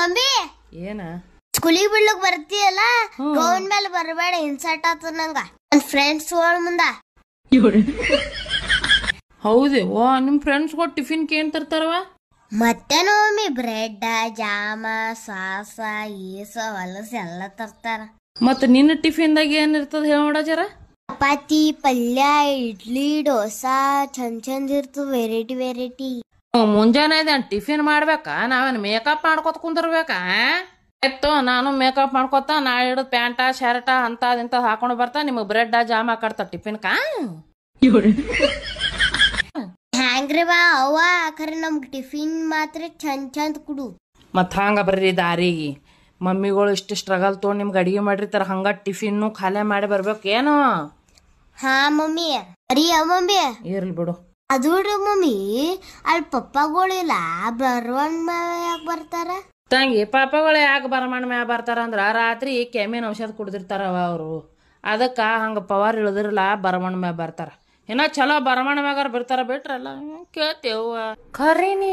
ಬಂಬಿ ಏನ ಸ್ಕೂಲಿಗೆ ಬಿಡ್ಲಕ್ ಬರ್ತೀಯಲ್ಲ ಗೌನ್ ಮೇಲೆ ಬರಬೇಡ ಇನ್ಸರ್ಟ್ ಆತ ನಂಗ ನನ್ ಫ್ರೆಂಡ್ಸ್ ಗಳ ಮುಂದ ಹೌದು ಓ ನಿಮ್ ಫ್ರೆಂಡ್ಸ್ ಗಳು ಟಿಫಿನ್ ಏನ್ ತರ್ತಾರವ ಮತ್ತೇನು ಮಮ್ಮಿ ಬ್ರೆಡ್ ಜಾಮ ಸಾಸ ಈಸ ಹೊಲಸ ಎಲ್ಲ ತರ್ತಾರ ಮತ್ತ ನಿನ್ನ ಟಿಫಿನ್ ದಾಗ ಏನ್ ಇರ್ತದ ಹೇಳ ನೋಡ ಜರ ಚಪಾತಿ ಪಲ್ಯ ಇಡ್ಲಿ ಡೋಸಾ ಚಂದ್ ಚಂದ್ ಇರ್ತದ ವೆರೈಟಿ ವೆರೈಟಿ ಮುಂಜಾನೆ ಇದೇನು ಟಿಫಿನ್ ಮಾಡ್ಬೇಕಾ ನಾವೇನು ಮೇಕಪ್ ಮಾಡ್ಕೊತ ಕುಂದಿರ್ಬೇಕಾ ಆಯ್ತು ನಾನು ಮೇಕಪ್ ಮಾಡ್ಕೊತ ನಾ ಹಿಡಿದು ಪ್ಯಾಂಟ ಶರ್ಟ ಅಂತ ಅದಿಂತ ಹಾಕೊಂಡು ಬರ್ತಾ ನಿಮಗೆ ಬ್ರೆಡ್ ಜಾಮ್ ಹಾಕಾಡ್ತ ಟಿಫಿನ್ ಹ್ಯಾಂಗ್ರಿ ಬಾ ಅವ್ವ ಖರೆ ನಮ್ಗೆ ಟಿಫಿನ್ ಮಾತ್ರ ಚಂದ್ ಚಂದ್ ಕುಡು ಮತ್ ಹಂಗ ಬರ್ರಿ ದಾರಿಗೆ ಮಮ್ಮಿಗಳು ಇಷ್ಟು ಸ್ಟ್ರಗಲ್ ತೊಗೊಂಡು ನಿಮ್ಗೆ ಅಡಿಗೆ ಮಾಡಿರ್ತಾರ ಹಂಗ ಟಿಫಿನ್ನು ಖಾಲಿ ಮಾಡಿ ಬರ್ಬೇಕೇನು ಏನು ಹಾ ಮಮ್ಮಿ ಅರಿ ಮಮ್ಮಿ ಇರ್ಲಿ ಬಿಡು ಅದು ಮಮ್ಮಿ ಅಲ್ಲಿ ಪಪ್ಪಗಳಿಲ್ಲ ಬರ್ವಣ್ ಬರ್ತಾರ ತಂಗಿ ಪಾಪಗಳು ಯಾಕೆ ಬರಮಣ್ಣ ಬರ್ತಾರ ಅಂದ್ರ ರಾತ್ರಿ ಕೆಮ್ಮಿನ ಔಷಧ ಕುಡ್ದಿರ್ತಾರವ ಅವರು ಅದಕ್ಕೆ ಹಂಗೆ ಪವರ್ ಇಳಿದಿರಲ್ಲ ಬರಮಣ್ಣ ಮ್ಯಾಗ ಬರ್ತಾರ ಇನ್ನ ಚಲೋ ಬರಮಣ್ಣ ಮ್ಯಾಗಾರ ಬಿಡ್ತಾರ ಬಿಟ್ರಲ್ಲ ಕೇಳ್ತೇವ ಖರೀನಿ